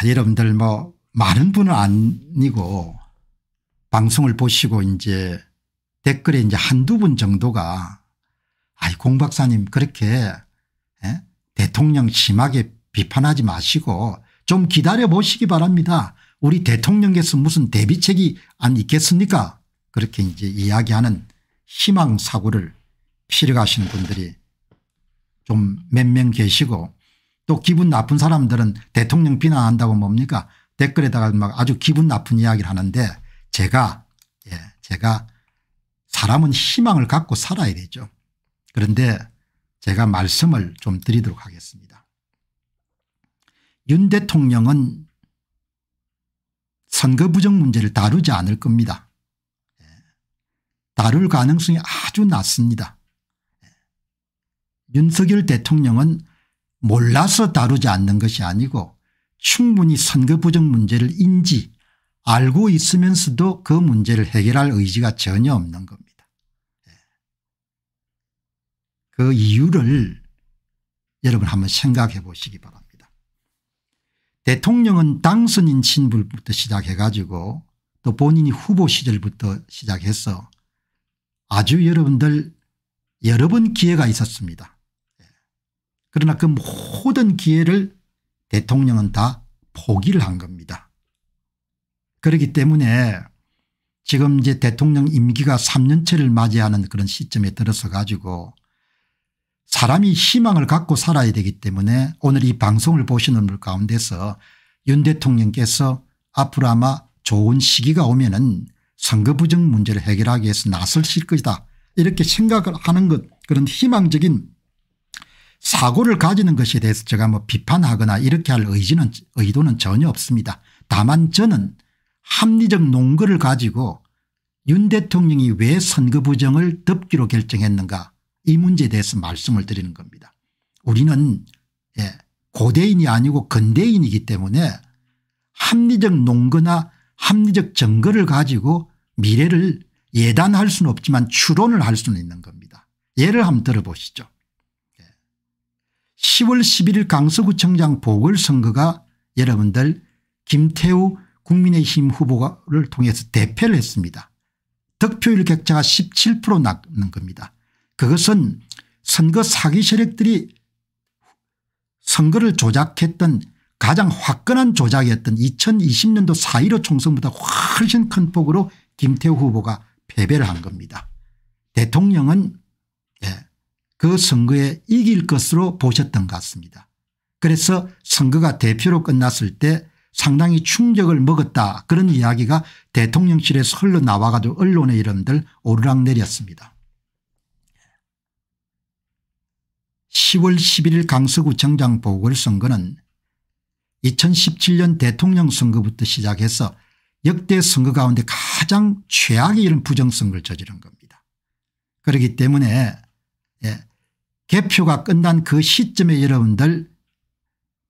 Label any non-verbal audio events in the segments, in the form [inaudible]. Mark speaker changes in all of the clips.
Speaker 1: 아, 여러분들 뭐 많은 분은 아니고 방송을 보시고 이제 댓글에 이제 한두 분 정도가 아이 공 박사님 그렇게 에? 예? 대통령 심하게 비판하지 마시고 좀 기다려 보시기 바랍니다. 우리 대통령께서 무슨 대비책이 안 있겠습니까 그렇게 이제 이야기하는 희망사고를 필요하신 분들이 좀 몇 명 계시고 또 기분 나쁜 사람들은 대통령 비난한다고 뭡니까 댓글에다가 막 아주 기분 나쁜 이야기를 하는데 제가 예 제가 사람은 희망을 갖고 살아야 되죠. 그런데 제가 말씀을 좀 드리도록 하겠습니다. 윤 대통령은 선거 부정 문제를 다루지 않을 겁니다. 예. 다룰 가능성이 아주 낮습니다. 예. 윤석열 대통령은 몰라서 다루지 않는 것이 아니고 충분히 선거 부정 문제를 인지 알고 있으면서도 그 문제를 해결할 의지가 전혀 없는 겁니다. 예. 그 이유를 여러분 한번 생각해 보시기 바랍니다. 대통령은 당선인 신분부터 시작해 가지고 또 본인이 후보 시절부터 시작해서 아주 여러분들 여러 번 기회가 있었습니다. 그러나 그 모든 기회를 대통령은 다 포기를 한 겁니다. 그렇기 때문에 지금 이제 대통령 임기가 3년째를 맞이하는 그런 시점에 들어서 가지고 사람이 희망을 갖고 살아야 되기 때문에 오늘 이 방송을 보시는 분 가운데서 윤 대통령께서 앞으로 아마 좋은 시기가 오면 은 선거 부정 문제를 해결하기 위해서 나설실 것이다 이렇게 생각을 하는 것 그런 희망적인 사고를 가지는 것에 대해서 제가 뭐 비판하거나 이렇게 할 의지는 의도는 전혀 없습니다. 다만 저는 합리적 논거를 가지고 윤 대통령이 왜 선거 부정을 덮기로 결정했는가 이 문제에 대해서 말씀을 드리는 겁니다. 우리는 예, 고대인이 아니고 근대인이기 때문에 합리적 논거나 합리적 증거를 가지고 미래를 예단할 수는 없지만 추론을 할 수는 있는 겁니다. 예를 한번 들어보시죠. 10월 11일 강서구청장 보궐선거가 여러분들 김태우 국민의힘 후보를 통해서 대패를 했습니다. 득표율 격차가 17%났는 겁니다. 그것은 선거 사기 세력들이 선거를 조작했던 가장 화끈한 조작이었던 2020년도 4.15 총선보다 훨씬 큰 폭으로 김태우 후보가 패배를 한 겁니다. 대통령은 예, 그 선거에 이길 것으로 보셨던 것 같습니다. 그래서 선거가 대표로 끝났을 때 상당히 충격을 먹었다 그런 이야기가 대통령실에서 흘러나와가지고 언론의 이름들 오르락내렸습니다. 10월 11일 강서구청장 보궐선거는 2017년 대통령 선거부터 시작해서 역대 선거 가운데 가장 최악의 이런 부정선거를 저지른 겁니다. 그렇기 때문에 예, 개표가 끝난 그 시점에 여러분들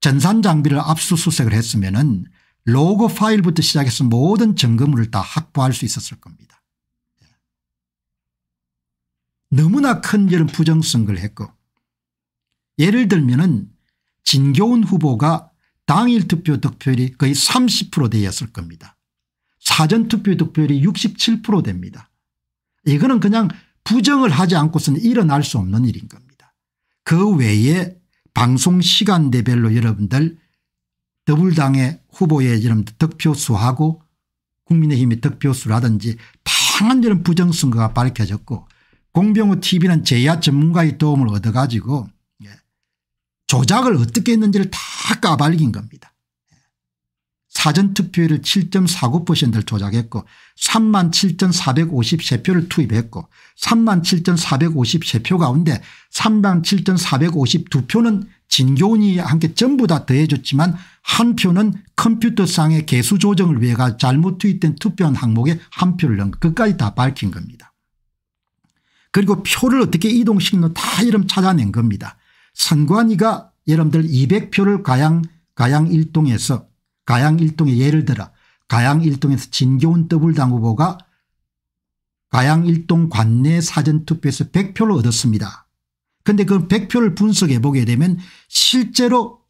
Speaker 1: 전산장비를 압수수색을 했으면 은 로그 파일부터 시작해서 모든 점검물을 다 확보할 수 있었을 겁니다. 예. 너무나 큰 이런 부정선거를 했고 예를 들면 은 진교훈 후보가 당일 투표 득표율이 거의 30% 되었을 겁니다. 사전투표 득표율이 67% 됩니다. 이거는 그냥 부정을 하지 않고서는 일어날 수 없는 일인 겁니다. 그 외에 방송 시간대별로 여러분들 더불당의 후보의 이런 득표수하고 국민의힘의 득표수라든지 다양한 이런 부정선거가 밝혀졌고 공병호 tv는 제야 전문가의 도움을 얻어가지고 예, 조작을 어떻게 했는지를 다까발긴 겁니다. 사전투표율을 7.49%를 조작했고 3만 7,453표를 투입했고 3만 7,453표 가운데 3만 7,452표는 진교훈이 함께 전부 다 더해줬지만 한 표는 컴퓨터상의 개수 조정을 위해 잘못 투입된 투표한 항목에 한 표를 넣은 것까지 다 밝힌 겁니다. 그리고 표를 어떻게 이동시킨 건다 이름 찾아낸 겁니다. 선관위가 여러분들 200표를 가양 가양 일동에서 가양 일동의 예를 들어 가양 일동에서 진교훈 더블당 후보가 가양 일동 관내 사전투표에서 100표를 얻었습니다. 그런데 그 100표를 분석해 보게 되면 실제로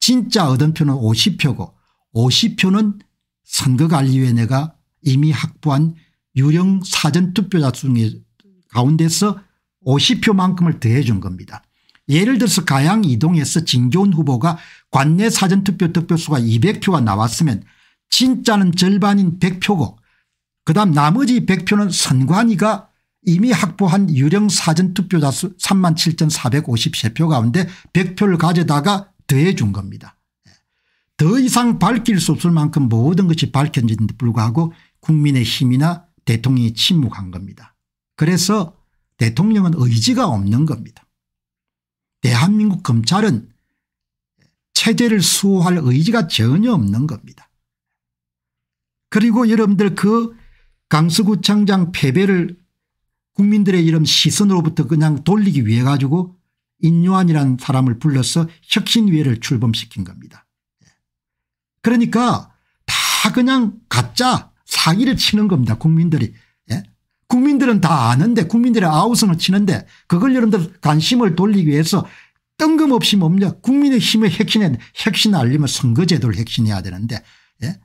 Speaker 1: 진짜 얻은 표는 50표고 50표는 선거관리위원회가 이미 확보한 유령 사전투표자 중에 가운데서 50표만큼을 더해준 겁니다. 예를 들어서 가양 이동에서 진교훈 후보가 관내 사전투표 득표수가 200표가 나왔으면 진짜는 절반인 100표고 그다음 나머지 100표는 선관위가 이미 확보한 유령 사전투표자수 37,453표 가운데 100표를 가져다가 더해 준 겁니다. 예. 더 이상 밝힐 수 없을 만큼 모든 것이 밝혀진 데 불구하고 국민의 힘이나 대통령이 침묵한 겁니다. 그래서 대통령은 의지가 없는 겁니다. 대한민국 검찰은 체제를 수호할 의지가 전혀 없는 겁니다. 그리고 여러분들 그 강서구청장 패배를 국민들의 이런 시선으로부터 그냥 돌리기 위해 가지고 인요한이라는 사람을 불러서 혁신위회를 출범시킨 겁니다. 그러니까 다 그냥 가짜 사기를 치는 겁니다. 국민들이 국민들은 다 아는데 국민들의 아우성을 치는데 그걸 여러분들 관심을 돌리기 위해서 뜬금없이 뭡니 국민의힘의 핵심은 핵심 알리면 선거제도를 핵심해야 되는데 예?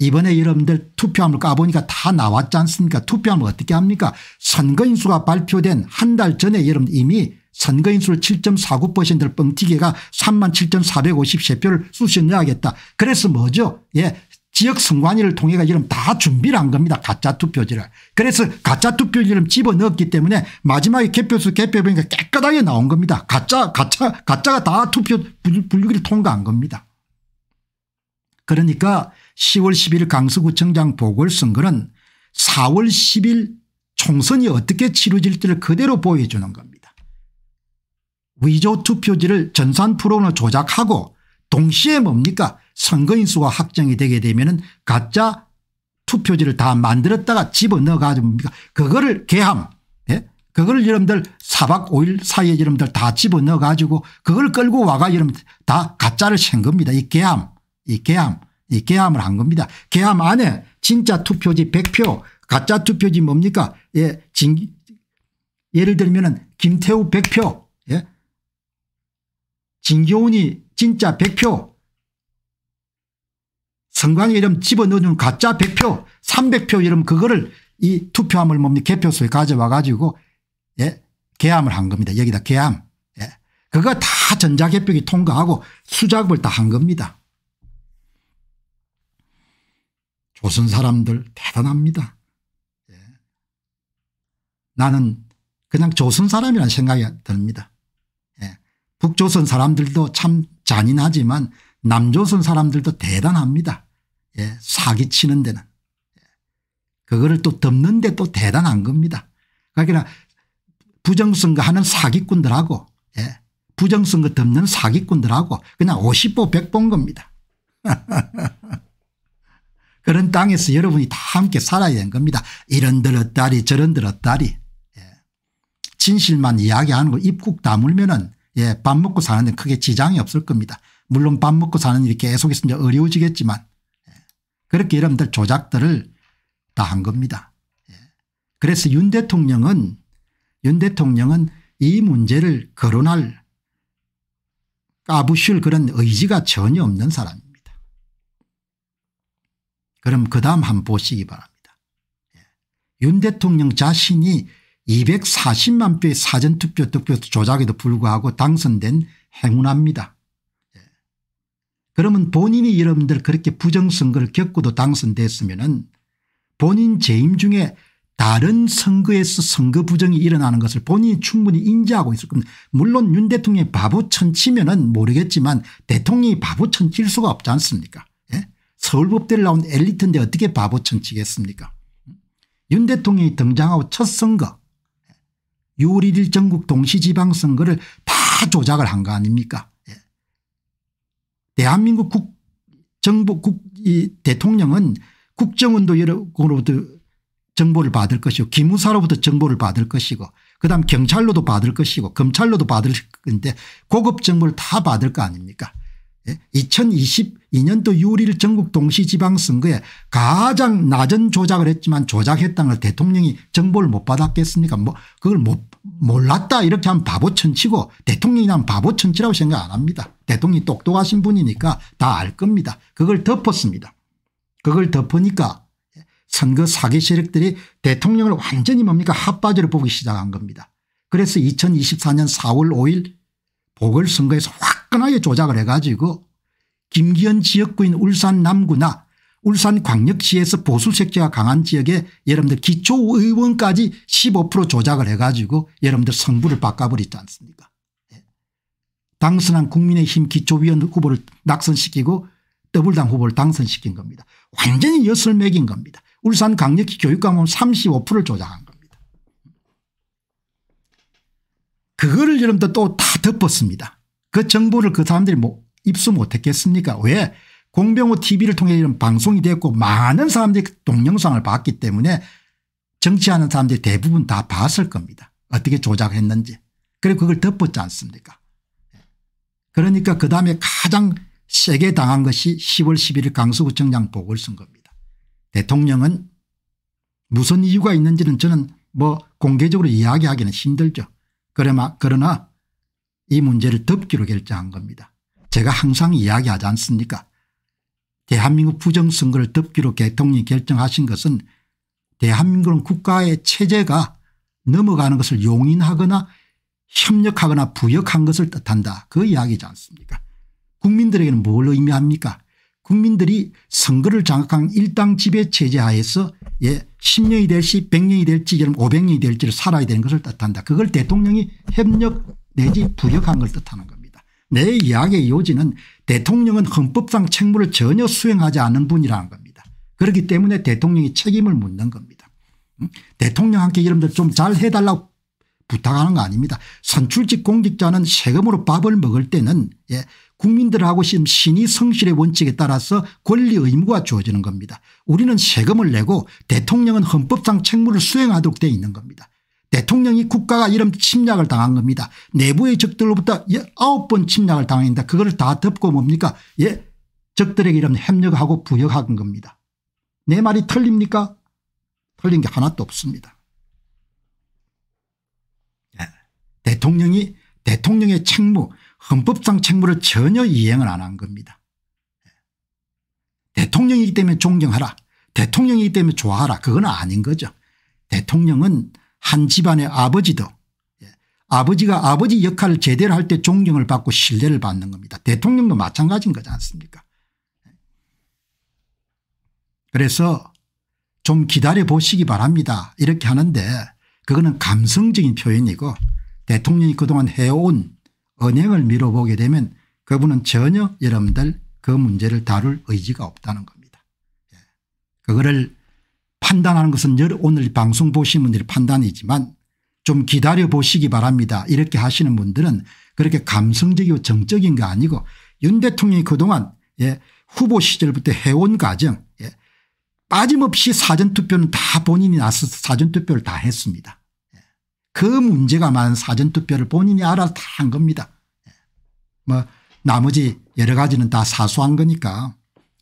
Speaker 1: 이번에 여러분들 투표함을 까보니까 다 나왔지 않습니까 투표함을 어떻게 합니까 선거인수가 발표된 한 달 전에 여러분 이미 선거인수를 7.49%를 뻥튀기가 37,450세표를 수신해야겠다. 그래서 뭐죠? 예, 지역 선관위를 통해가 지름다 준비를 한 겁니다. 가짜 투표지를. 그래서 가짜 투표지를 집어넣었기 때문에 마지막에 개표수 개표해보니까 깨끗하게 나온 겁니다. 가짜 가짜 가짜가 다 투표 분류기를 통과한 겁니다. 그러니까 10월 10일 강서구청장 보궐선거는 4월 10일 총선이 어떻게 치러질지를 그대로 보여주는 겁니다. 위조 투표지를 전산 프로로 조작하고 동시에 뭡니까 선거인수가 확정이 되게 되면은 가짜 투표지를 다 만들었다가 집어넣어 가지고 그거를 개함 예? 그거를 여러분들 4박5일 사이에 여러분들 다 집어넣어 가지고 그걸 끌고 와가 여러분들 다 가짜를 센 겁니다. 이 개함 이 개함 이 개함을 한 겁니다. 개함 안에 진짜 투표지 100표 가짜 투표지 뭡니까 예, 진, 예를 들면 은 김태우 100표 예? 진교훈이 진짜 100표 선관위 이름 집어넣어주는 가짜 100표 300표 이름 그거를 이 투표함을 뭡니까 개표소에 가져와 가지고 예 개함을 한 겁니다. 여기다 개함. 예. 그거 다 전자개표기 통과하고 수작업을 다 한 겁니다. 조선 사람들 대단합니다. 예. 나는 그냥 조선 사람이라는 생각이 듭니다. 예. 북조선 사람들도 참 잔인하지만 남조선 사람들도 대단합니다. 예, 사기치는 데는 그거를 또 덮는 데또 대단한 겁니다. 그러니까 부정선거 하는 사기꾼들하고 예, 부정선거 덮는 사기꾼들하고 그냥 50보 100본 겁니다. [laughs] 그런 땅에서 여러분이 다 함께 살아야 되는 겁니다. 이런 들었다리 저런 들었다리 예. 진실만 이야기하는 걸 입국 다물면은 예, 먹고 사는데 크게 지장이 없을 겁니다. 물론 밥 먹고 사는 일이 계속 있으면 어려워지겠지만 그렇게 여러분들 조작들을 다 한 겁니다. 예. 그래서 윤 대통령은 윤 대통령은 이 문제를 거론할 까부실 그런 의지가 전혀 없는 사람입니다. 그럼 그 다음 한번 보시기 바랍니다. 예. 윤 대통령 자신이 240만 표의 사전투표 득표 조작에도 불구하고 당선된 행운합니다. 그러면 본인이 여러분들 그렇게 부정선거를 겪고도 당선됐으면 은 본인 재임 중에 다른 선거에서 선거 부정이 일어나는 것을 본인이 충분히 인지하고 있을 겁니다. 물론 윤 대통령이 바보 천치면 은 모르겠지만 대통령이 바보 천칠 수가 없지 않습니까 예? 서울법대를 나온 엘리트인데 어떻게 바보 천치겠습니까 윤 대통령이 등장하고 첫 선거 6월 1일 전국 동시지방선거를 다 조작을 한 거 아닙니까 대한민국 국 정부 국 이 대통령은 국정원도 여러 곳으로부터 정보를 받을 것이고 기무사로부터 정보를 받을 것이고 그다음 경찰로도 받을 것이고 검찰로도 받을 건데 고급 정보를 다 받을 거 아닙니까 2022년도 예? 6월 전국 동시지방선거에 가장 낮은 조작을 했지만 조작했다는 걸 대통령이 정보를 못 받았겠습니까 뭐 그걸 못 몰랐다 이렇게 하면 바보천치고 대통령이난 바보천치라고 생각 안 합니다. 대통령이 똑똑하신 분이니까 다 알 겁니다. 그걸 덮었습니다. 그걸 덮으니까 선거 사기 세력들이 대통령을 완전히 뭡니까 핫바지를 보기 시작한 겁니다. 그래서 2024년 4월 5일 보궐선거에서 확 화끈하게 조작을 해가지고 김기현 지역구인 울산 남구나 울산 광역시에서 보수 색채가 강한 지역에 여러분들 기초의원까지 15% 조작을 해가지고 여러분들 성부를 바꿔버리지 않습니까 예. 당선한 국민의힘 기초위원 후보를 낙선시키고 더블당 후보를 당선시킨 겁니다. 완전히 엿을 매긴 겁니다. 울산 강력시 교육감은 35%를 조작한 겁니다. 그거를 여러분들 또 다 덮었습니다. 그 정보를 그 사람들이 뭐 입수 못했겠습니까 왜 공병호 tv를 통해 이런 방송이 됐고 많은 사람들이 그 동영상을 봤기 때문에 정치하는 사람들이 대부분 다 봤을 겁니다 어떻게 조작했는지 그리고 그걸 덮었지 않습니까 예. 그러니까 그다음에 가장 세게 당한 것이 10월 11일 강서구청장 보궐선거입니다 대통령은 무슨 이유가 있는지는 저는 뭐 공개적으로 이야기하기는 힘들죠. 그러나 이 문제를 덮기로 결정한 겁니다. 제가 항상 이야기하지 않습니까 대한민국 부정선거를 덮기로 대통령이 결정하신 것은 대한민국은 국가의 체제가 넘어가는 것을 용인하거나 협력하거나 부역한 것을 뜻한다. 그 이야기지 않습니까 국민들에게는 뭘 의미합니까 국민들이 선거를 장악한 일당 지배 체제 하에서 예, 10년이 될지 100년이 될지 500년이 될지를 살아야 되는 것을 뜻한다. 그걸 대통령이 협력 내지 부역한 걸 뜻하는 겁니다. 내 이야기의 요지는 대통령은 헌법상 책무를 전혀 수행하지 않은 분이라는 겁니다. 그렇기 때문에 대통령이 책임을 묻는 겁니다. 음? 대통령한테 여러분들 좀 잘 해달라고 부탁하는 거 아닙니다. 선출직 공직자는 세금으로 밥을 먹을 때는 예, 국민들하고 신의 성실의 원칙에 따라서 권리 의무가 주어지는 겁니다. 우리는 세금을 내고 대통령은 헌법상 책무를 수행하도록 돼 있는 겁니다. 대통령이 국가가 이런 침략을 당한 겁니다. 내부의 적들로부터 예, 아홉 번 침략을 당한다. 그거를 다 덮고 뭡니까 예 적들에게 이런 협력하고 부역한 겁니다. 내 말이 틀립니까 틀린 게 하나도 없습니다. 예. 대통령이 대통령의 책무 헌법상 책무를 전혀 이행을 안 한 겁니다. 예. 대통령이기 때문에 존경하라 대통령이기 때문에 좋아하라 그건 아닌 거죠. 대통령은 한 집안의 아버지도 예, 아버지가 아버지 역할을 제대로 할 때 존경을 받고 신뢰를 받는 겁니다. 대통령도 마찬가지인 거지 않습니까 예. 그래서 좀 기다려 보시기 바랍니다 이렇게 하는데 그거는 감성적인 표현이고 대통령이 그동안 해온 언행을 미뤄보게 되면 그분은 전혀 여러분들 그 문제를 다룰 의지가 없다는 겁니다. 예. 그거를 판단하는 것은 오늘 방송 보신 분들의 판단이지만 좀 기다려 보시기 바랍니다. 이렇게 하시는 분들은 그렇게 감성적이고 정적인 거 아니고 윤 대통령이 그동안 예, 후보 시절부터 해온 과정 예, 빠짐없이 사전투표는 다 본인이 나서서 사전투표를 다 했습니다. 예, 그 문제가 많은 사전투표를 본인이 알아서 다 한 겁니다. 예. 뭐 나머지 여러 가지는 다 사소한 거니까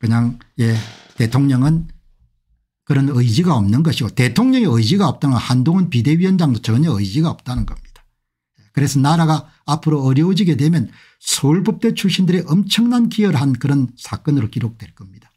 Speaker 1: 그냥 예, 대통령은 그런 의지가 없는 것이고 대통령의 의지가 없다는 건 한동훈 비대위원장도 전혀 의지가 없다는 겁니다. 그래서 나라가 앞으로 어려워지게 되면 서울법대 출신들의 엄청난 기여를 한 그런 사건으로 기록될 겁니다.